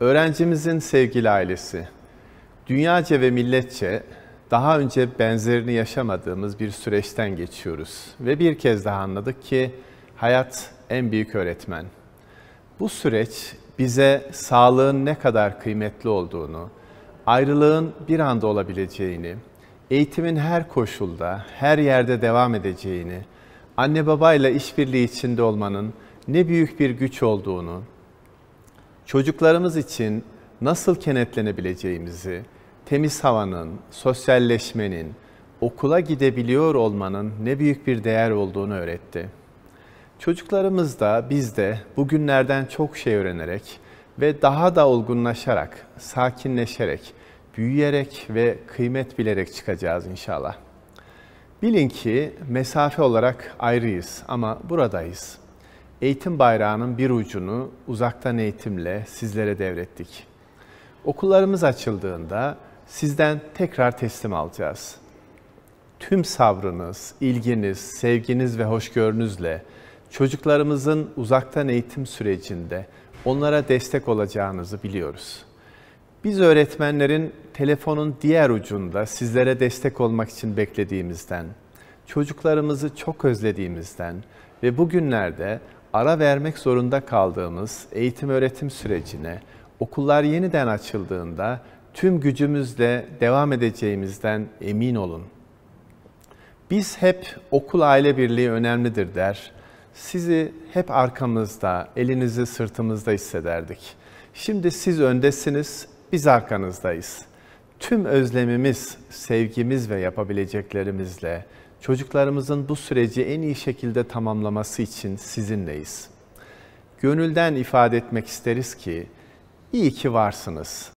Öğrencimizin sevgili ailesi, dünyaca ve milletçe daha önce benzerini yaşamadığımız bir süreçten geçiyoruz. Ve bir kez daha anladık ki hayat en büyük öğretmen. Bu süreç bize sağlığın ne kadar kıymetli olduğunu, ayrılığın bir anda olabileceğini, eğitimin her koşulda, her yerde devam edeceğini, anne babayla işbirliği içinde olmanın ne büyük bir güç olduğunu, çocuklarımız için nasıl kenetlenebileceğimizi, temiz havanın, sosyalleşmenin, okula gidebiliyor olmanın ne büyük bir değer olduğunu öğretti. Çocuklarımız da biz de bugünlerden çok şey öğrenerek ve daha da olgunlaşarak, sakinleşerek, büyüyerek ve kıymet bilerek çıkacağız inşallah. Bilin ki mesafe olarak ayrıyız ama buradayız eğitim bayrağının bir ucunu uzaktan eğitimle sizlere devrettik. Okullarımız açıldığında sizden tekrar teslim alacağız. Tüm sabrınız, ilginiz, sevginiz ve hoşgörünüzle çocuklarımızın uzaktan eğitim sürecinde onlara destek olacağınızı biliyoruz. Biz öğretmenlerin telefonun diğer ucunda sizlere destek olmak için beklediğimizden, çocuklarımızı çok özlediğimizden ve bugünlerde ara vermek zorunda kaldığımız eğitim öğretim sürecine okullar yeniden açıldığında tüm gücümüzle devam edeceğimizden emin olun. Biz hep okul aile birliği önemlidir der. Sizi hep arkamızda, elinizi sırtımızda hissederdik. Şimdi siz öndesiniz, biz arkanızdayız. Tüm özlemimiz, sevgimiz ve yapabileceklerimizle Çocuklarımızın bu süreci en iyi şekilde tamamlaması için sizinleyiz. Gönülden ifade etmek isteriz ki iyi ki varsınız.